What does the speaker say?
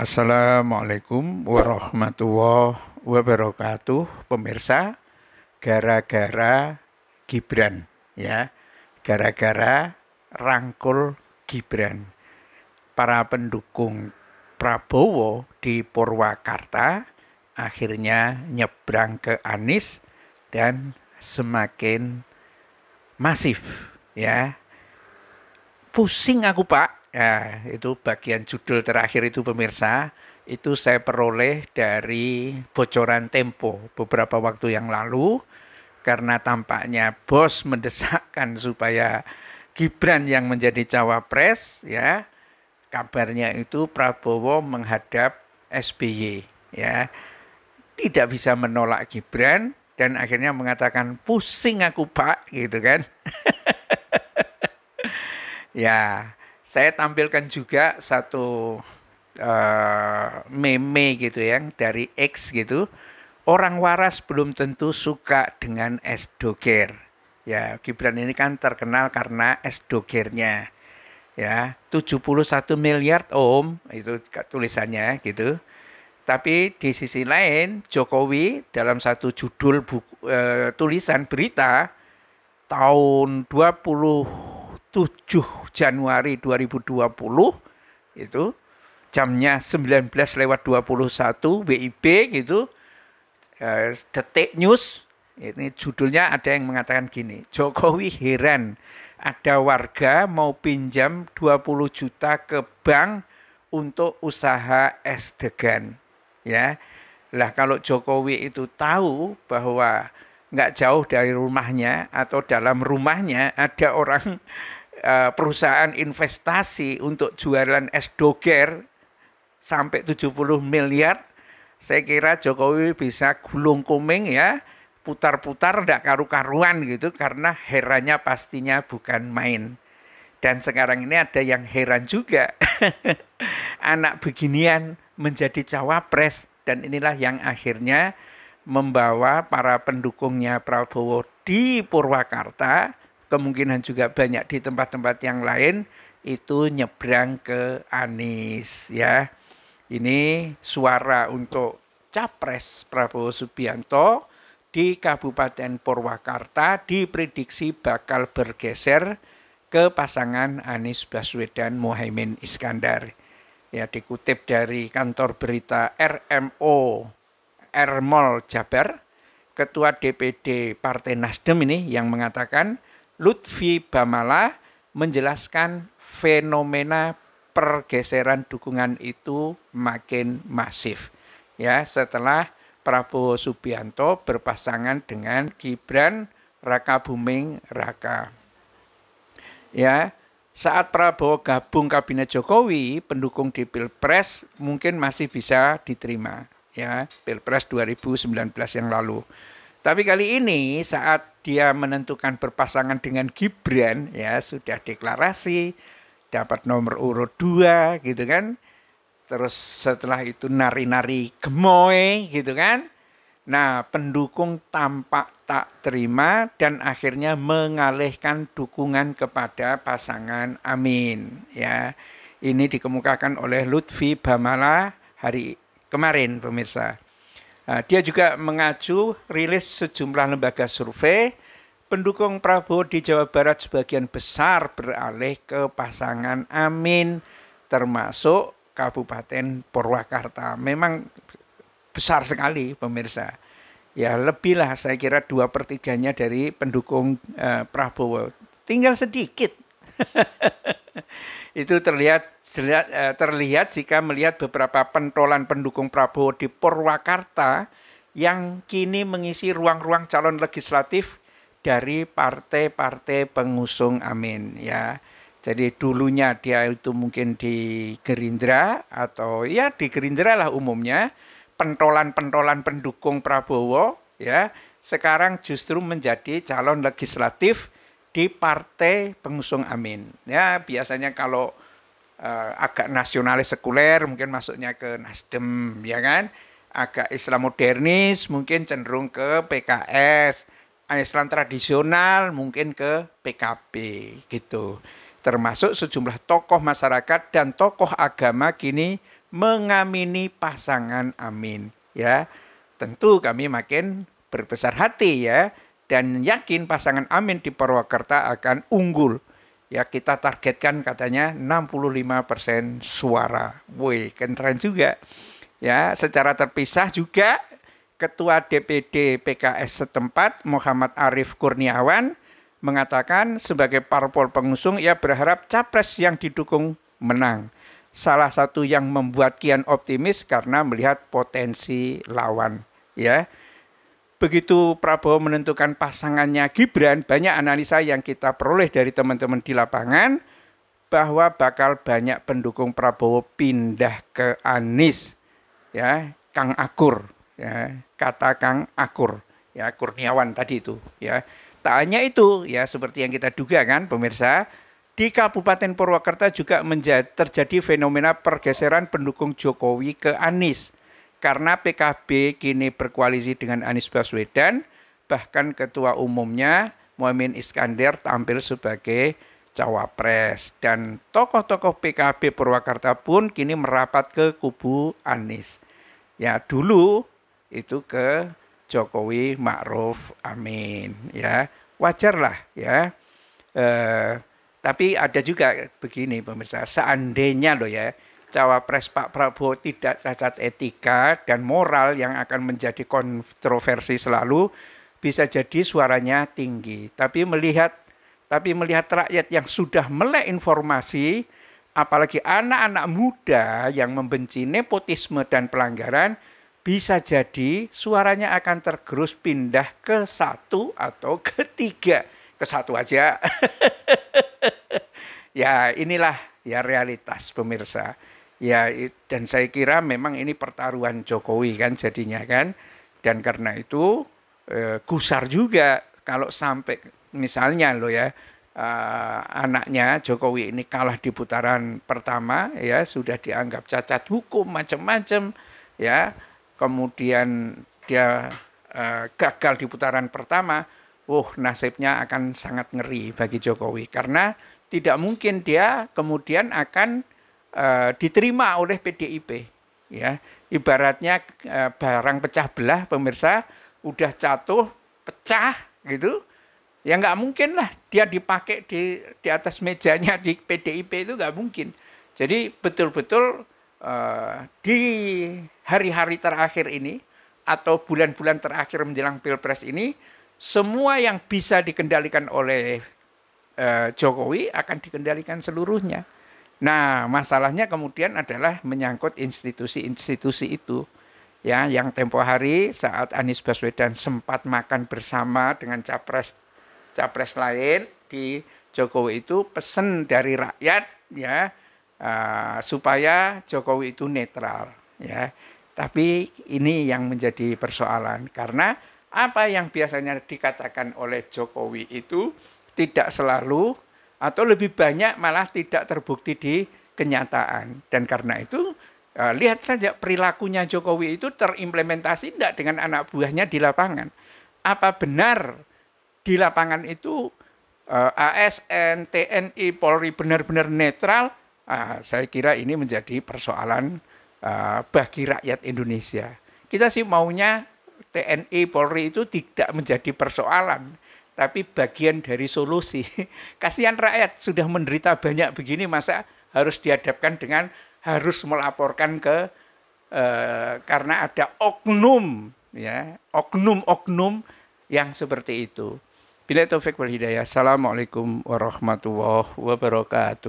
Assalamualaikum warahmatullahi wabarakatuh pemirsa gara-gara Gibran ya gara-gara rangkul Gibran para pendukung Prabowo di Purwakarta akhirnya nyebrang ke Anies dan semakin masif ya pusing aku Pak Ya, itu bagian judul terakhir itu pemirsa, itu saya peroleh dari bocoran Tempo beberapa waktu yang lalu karena tampaknya bos mendesakkan supaya Gibran yang menjadi cawapres ya. Kabarnya itu Prabowo menghadap SBY ya. Tidak bisa menolak Gibran dan akhirnya mengatakan pusing aku Pak gitu kan. ya, saya tampilkan juga satu uh, meme gitu ya dari X gitu. Orang waras belum tentu suka dengan es doger. Ya, Gibran ini kan terkenal karena es dogernya. Ya, 71 miliar om itu tulisannya gitu. Tapi di sisi lain Jokowi dalam satu judul buku, uh, tulisan berita tahun 20 7 Januari 2020 itu jamnya 19 lewat 21 WIB gitu eh, detik news ini judulnya ada yang mengatakan gini Jokowi heran ada warga mau pinjam 20 juta ke bank untuk usaha es degan ya lah kalau Jokowi itu tahu bahwa nggak jauh dari rumahnya atau dalam rumahnya ada orang Eh, perusahaan investasi untuk jualan es doger sampai 70 miliar, saya kira Jokowi bisa gulung kuming ya, putar-putar tidak karu-karuan gitu karena herannya pastinya bukan main. Dan sekarang ini ada yang heran juga. Anak beginian menjadi cawapres dan inilah yang akhirnya membawa para pendukungnya Prabowo di Purwakarta kemungkinan juga banyak di tempat-tempat yang lain itu nyebrang ke Anies ya. Ini suara untuk Capres Prabowo Subianto di Kabupaten Purwakarta diprediksi bakal bergeser ke pasangan Anies Baswedan Mohaimin Iskandar. Ya dikutip dari kantor berita RMO Ermol Jabar, Ketua DPD Partai Nasdem ini yang mengatakan Lutfi Bamala menjelaskan fenomena pergeseran dukungan itu makin masif. Ya, setelah Prabowo Subianto berpasangan dengan Gibran Raka Buming Raka. Ya, saat Prabowo gabung kabinet Jokowi, pendukung di Pilpres mungkin masih bisa diterima ya, Pilpres 2019 yang lalu. Tapi kali ini saat dia menentukan berpasangan dengan Gibran ya sudah deklarasi dapat nomor urut dua gitu kan. Terus setelah itu nari-nari gemoy gitu kan. Nah, pendukung tampak tak terima dan akhirnya mengalihkan dukungan kepada pasangan Amin ya. Ini dikemukakan oleh Lutfi Bamala hari kemarin pemirsa. Ah, dia juga mengacu rilis sejumlah lembaga survei pendukung Prabowo di Jawa Barat sebagian besar beralih ke pasangan Amin termasuk Kabupaten Purwakarta. Memang besar sekali pemirsa. Ya lebih lah saya kira dua per dari pendukung eh, Prabowo. Tinggal sedikit. Itu terlihat eh, terlihat, jika melihat beberapa pentolan pendukung Prabowo di Purwakarta yang kini mengisi ruang-ruang calon legislatif dari partai-partai pengusung Amin ya. Jadi dulunya dia itu mungkin di Gerindra atau ya di Gerindra lah umumnya pentolan-pentolan pendukung Prabowo ya sekarang justru menjadi calon legislatif di partai pengusung Amin. Ya, biasanya kalau uh, agak nasionalis sekuler mungkin masuknya ke Nasdem, ya kan? Agak Islam modernis mungkin cenderung ke PKS. Islam tradisional mungkin ke PKB gitu. Termasuk sejumlah tokoh masyarakat dan tokoh agama kini mengamini pasangan Amin ya. Tentu kami makin berbesar hati ya dan yakin pasangan Amin di Purwakarta akan unggul. Ya kita targetkan katanya 65% suara. Woi, keren juga. Ya, secara terpisah juga Ketua DPD PKS setempat Muhammad Arif Kurniawan mengatakan sebagai parpol pengusung ia berharap capres yang didukung menang. Salah satu yang membuat kian optimis karena melihat potensi lawan, ya begitu Prabowo menentukan pasangannya Gibran, banyak analisa yang kita peroleh dari teman-teman di lapangan bahwa bakal banyak pendukung Prabowo pindah ke Anies. Ya, Kang Akur, ya, kata Kang Akur, ya Kurniawan tadi itu, ya. Tak hanya itu, ya seperti yang kita duga kan pemirsa, di Kabupaten Purwakarta juga menjadi, terjadi fenomena pergeseran pendukung Jokowi ke Anies. Karena PKB kini berkoalisi dengan Anies Baswedan, bahkan ketua umumnya Muhammad Iskandar tampil sebagai cawapres dan tokoh-tokoh PKB Purwakarta pun kini merapat ke kubu Anies. Ya dulu itu ke Jokowi Ma'ruf Amin ya. Wajarlah ya. Eh, tapi ada juga begini pemirsa, seandainya loh ya cawapres Pak Prabowo tidak cacat etika dan moral yang akan menjadi kontroversi selalu bisa jadi suaranya tinggi tapi melihat tapi melihat rakyat yang sudah melek informasi apalagi anak-anak muda yang membenci nepotisme dan pelanggaran bisa jadi suaranya akan tergerus pindah ke satu atau ketiga ke satu aja ya inilah ya realitas pemirsa ya dan saya kira memang ini pertaruhan Jokowi kan jadinya kan dan karena itu eh, gusar juga kalau sampai misalnya lo ya eh, anaknya Jokowi ini kalah di putaran pertama ya sudah dianggap cacat hukum macam-macam ya kemudian dia eh, gagal di putaran pertama wah uh, nasibnya akan sangat ngeri bagi Jokowi karena tidak mungkin dia kemudian akan Eh, diterima oleh PDIP. Ya, ibaratnya eh, barang pecah belah, pemirsa udah jatuh, pecah gitu. Ya nggak mungkin lah dia dipakai di di atas mejanya di PDIP itu nggak mungkin. Jadi betul-betul eh, di hari-hari terakhir ini atau bulan-bulan terakhir menjelang pilpres ini semua yang bisa dikendalikan oleh Jokowi akan dikendalikan seluruhnya. Nah, masalahnya kemudian adalah menyangkut institusi-institusi itu. Ya, yang tempo hari saat Anies Baswedan sempat makan bersama dengan capres capres lain di Jokowi itu pesan dari rakyat ya uh, supaya Jokowi itu netral ya. Tapi ini yang menjadi persoalan karena apa yang biasanya dikatakan oleh Jokowi itu tidak selalu atau lebih banyak malah tidak terbukti di kenyataan. Dan karena itu e, lihat saja perilakunya Jokowi itu terimplementasi tidak dengan anak buahnya di lapangan. Apa benar di lapangan itu e, ASN, TNI, Polri benar-benar netral? Ah, saya kira ini menjadi persoalan e, bagi rakyat Indonesia. Kita sih maunya TNI Polri itu tidak menjadi persoalan tapi bagian dari solusi. Kasihan rakyat sudah menderita banyak begini masa harus dihadapkan dengan harus melaporkan ke eh, karena ada oknum ya, oknum-oknum yang seperti itu. Bila taufik wal hidayah. Assalamualaikum warahmatullahi wabarakatuh.